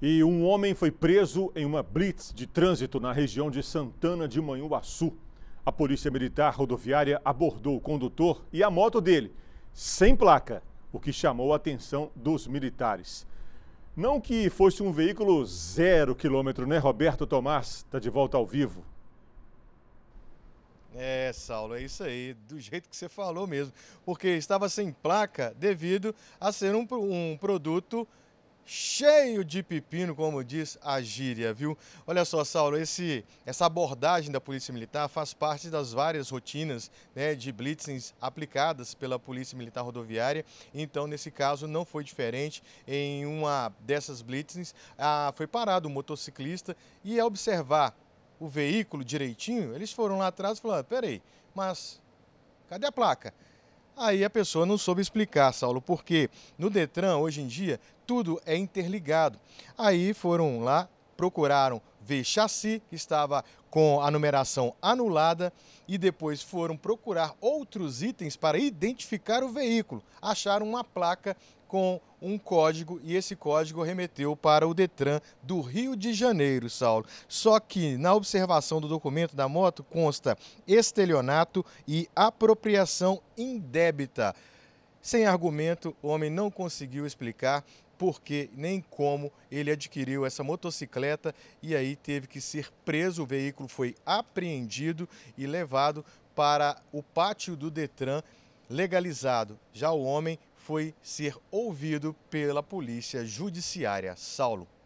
E um homem foi preso em uma blitz de trânsito na região de Santana de Manhuaçu. A Polícia Militar Rodoviária abordou o condutor e a moto dele, sem placa, o que chamou a atenção dos militares. Não que fosse um veículo zero quilômetro, né, Roberto Tomás? Está de volta ao vivo. É, Saulo, é isso aí, do jeito que você falou mesmo. Porque estava sem placa devido a ser um, um produto cheio de pepino, como diz a gíria, viu? Olha só, Saulo, esse, essa abordagem da Polícia Militar faz parte das várias rotinas né, de blitzings aplicadas pela Polícia Militar Rodoviária. Então, nesse caso, não foi diferente. Em uma dessas blitzings, ah, foi parado um motociclista e, ao observar o veículo direitinho, eles foram lá atrás e falaram, peraí, mas cadê a placa? Aí a pessoa não soube explicar, Saulo, porque no Detran, hoje em dia, tudo é interligado. Aí foram lá procuraram ver chassi, que estava com a numeração anulada, e depois foram procurar outros itens para identificar o veículo. Acharam uma placa com um código e esse código remeteu para o Detran do Rio de Janeiro, Saulo. Só que na observação do documento da moto consta estelionato e apropriação indébita. Sem argumento, o homem não conseguiu explicar porque nem como ele adquiriu essa motocicleta e aí teve que ser preso. O veículo foi apreendido e levado para o pátio do Detran legalizado. Já o homem foi ser ouvido pela polícia judiciária. Saulo.